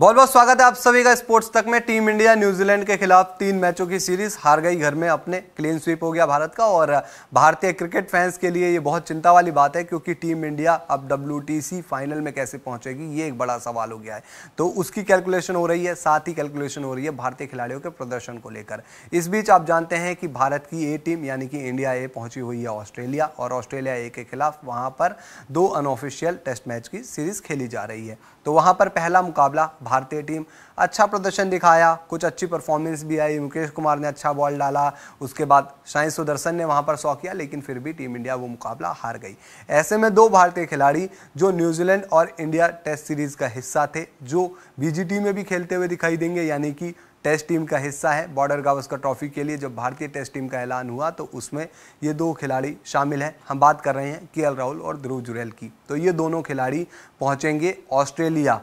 बहुत बहुत स्वागत है आप सभी का स्पोर्ट्स तक में टीम इंडिया न्यूजीलैंड के खिलाफ तीन मैचों की सीरीज हार गई घर में अपने क्लीन स्वीप हो गया भारत का और भारतीय क्रिकेट फैंस के लिए ये बहुत चिंता वाली बात है क्योंकि टीम इंडिया अब डब्ल्यू फाइनल में कैसे पहुंचेगी ये एक बड़ा सवाल हो गया है तो उसकी कैलकुलेशन हो रही है साथ ही कैलकुलेशन हो रही है भारतीय खिलाड़ियों के प्रदर्शन को लेकर इस बीच आप जानते हैं कि भारत की ए टीम यानी कि इंडिया ए पहुंची हुई है ऑस्ट्रेलिया और ऑस्ट्रेलिया ए के खिलाफ वहां पर दो अनऑफिशियल टेस्ट मैच की सीरीज खेली जा रही है तो वहाँ पर पहला मुकाबला भारतीय टीम अच्छा प्रदर्शन दिखाया कुछ अच्छी परफॉर्मेंस भी आई मुकेश कुमार ने अच्छा बॉल डाला उसके बाद शाही सुदर्शन ने वहाँ पर सौ किया लेकिन फिर भी टीम इंडिया वो मुकाबला हार गई ऐसे में दो भारतीय खिलाड़ी जो न्यूजीलैंड और इंडिया टेस्ट सीरीज़ का हिस्सा थे जो बीजीटी में भी खेलते हुए दिखाई देंगे यानी कि टेस्ट टीम का हिस्सा है बॉर्डर गावस्कर ट्रॉफी के लिए जब भारतीय टेस्ट टीम का ऐलान हुआ तो उसमें ये दो खिलाड़ी शामिल हैं हम बात कर रहे हैं के राहुल और ध्रुव जुरेल की तो ये दोनों खिलाड़ी पहुंचेंगे ऑस्ट्रेलिया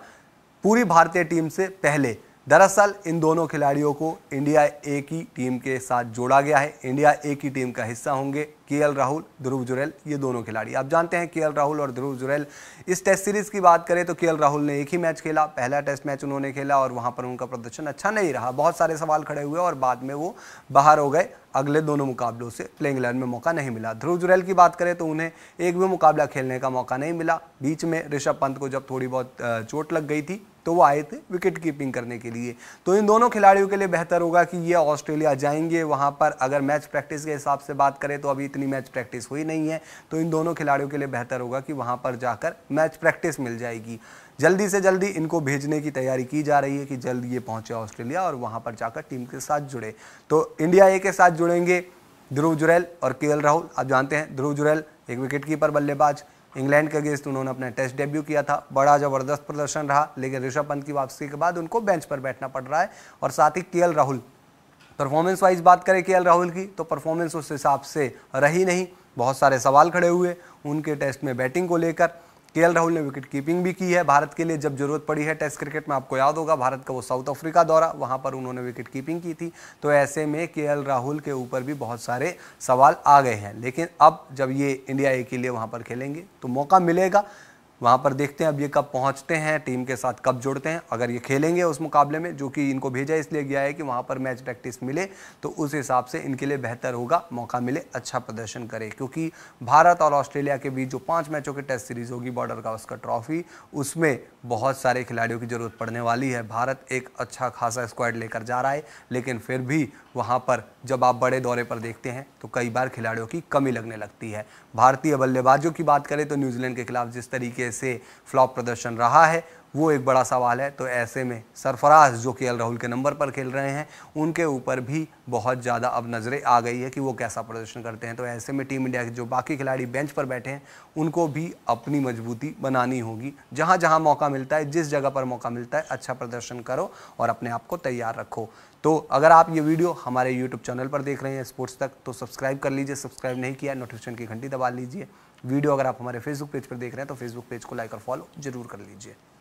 पूरी भारतीय टीम से पहले दरअसल इन दोनों खिलाड़ियों को इंडिया ए की टीम के साथ जोड़ा गया है इंडिया ए की टीम का हिस्सा होंगे के राहुल ध्रुव जुरैल ये दोनों खिलाड़ी आप जानते हैं के राहुल और ध्रुव जुरैल इस टेस्ट सीरीज की बात करें तो के राहुल ने एक ही मैच खेला पहला टेस्ट मैच उन्होंने खेला और वहाँ पर उनका प्रदर्शन अच्छा नहीं रहा बहुत सारे सवाल खड़े हुए और बाद में वो बाहर हो गए अगले दोनों मुकाबलों से प्लेइंग इलेवन में मौका नहीं मिला ध्रुव जुरैल की बात करें तो उन्हें एक भी मुकाबला खेलने का मौका नहीं मिला बीच में ऋषभ पंत को जब थोड़ी बहुत चोट लग गई थी तो वो आए थे विकेट कीपिंग करने के लिए तो इन दोनों खिलाड़ियों के लिए बेहतर होगा कि ये ऑस्ट्रेलिया जाएंगे वहाँ पर अगर मैच प्रैक्टिस के हिसाब से बात करें तो अभी इतनी मैच प्रैक्टिस हुई नहीं है तो इन दोनों खिलाड़ियों के लिए बेहतर होगा कि वहाँ पर जाकर मैच प्रैक्टिस मिल जाएगी जल्दी से जल्दी इनको भेजने की तैयारी की जा रही है कि जल्द ये पहुँचे ऑस्ट्रेलिया और वहाँ पर जाकर टीम के साथ जुड़े तो इंडिया ए के साथ जुड़ेंगे ध्रुव जुरैल और के राहुल आप जानते हैं ध्रुव जुरैल एक विकेट कीपर बल्लेबाज इंग्लैंड के अगेंस्ट उन्होंने अपना टेस्ट डेब्यू किया था बड़ा ज़बरदस्त प्रदर्शन रहा लेकिन ऋषभ पंत की वापसी के बाद उनको बेंच पर बैठना पड़ रहा है और साथ ही के राहुल परफॉर्मेंस वाइज बात करें के राहुल की तो परफॉर्मेंस उस हिसाब से रही नहीं बहुत सारे सवाल खड़े हुए उनके टेस्ट में बैटिंग को लेकर के राहुल ने विकेट कीपिंग भी की है भारत के लिए जब जरूरत पड़ी है टेस्ट क्रिकेट में आपको याद होगा भारत का वो साउथ अफ्रीका दौरा वहाँ पर उन्होंने विकेट कीपिंग की थी तो ऐसे में के राहुल के ऊपर भी बहुत सारे सवाल आ गए हैं लेकिन अब जब ये इंडिया ए के लिए वहाँ पर खेलेंगे तो मौका मिलेगा वहाँ पर देखते हैं अब ये कब पहुँचते हैं टीम के साथ कब जुड़ते हैं अगर ये खेलेंगे उस मुकाबले में जो कि इनको भेजा इसलिए गया है कि वहाँ पर मैच प्रैक्टिस मिले तो उस हिसाब से इनके लिए बेहतर होगा मौका मिले अच्छा प्रदर्शन करें क्योंकि भारत और ऑस्ट्रेलिया के बीच जो पाँच मैचों की टेस्ट सीरीज़ होगी बॉर्डर गावस्कर ट्रॉफी उसमें बहुत सारे खिलाड़ियों की ज़रूरत पड़ने वाली है भारत एक अच्छा खासा स्क्वाड लेकर जा रहा है लेकिन फिर भी वहाँ पर जब आप बड़े दौरे पर देखते हैं तो कई बार खिलाड़ियों की कमी लगने लगती है भारतीय बल्लेबाजों की बात करें तो न्यूजीलैंड के खिलाफ जिस तरीके से फ्लॉप प्रदर्शन रहा है वो एक बड़ा सवाल है तो ऐसे में सरफराज जो के एल राहुल के नंबर पर खेल रहे हैं उनके ऊपर भी बहुत ज़्यादा अब नज़रें आ गई है कि वो कैसा प्रदर्शन करते हैं तो ऐसे में टीम इंडिया के जो बाकी खिलाड़ी बेंच पर बैठे हैं उनको भी अपनी मजबूती बनानी होगी जहाँ जहाँ मौका मिलता है जिस जगह पर मौका मिलता है अच्छा प्रदर्शन करो और अपने आप को तैयार रखो तो अगर आप ये वीडियो हमारे यूट्यूब चैनल पर देख रहे हैं स्पोर्ट्स तक तो सब्सक्राइब कर लीजिए सब्सक्राइब नहीं किया नोटिफिकेशन की घंटी दबा लीजिए वीडियो अगर आप हमारे फेसबुक पेज पर देख रहे हैं तो फेसबुक पेज को लाइक और फॉलो जरूर कर लीजिए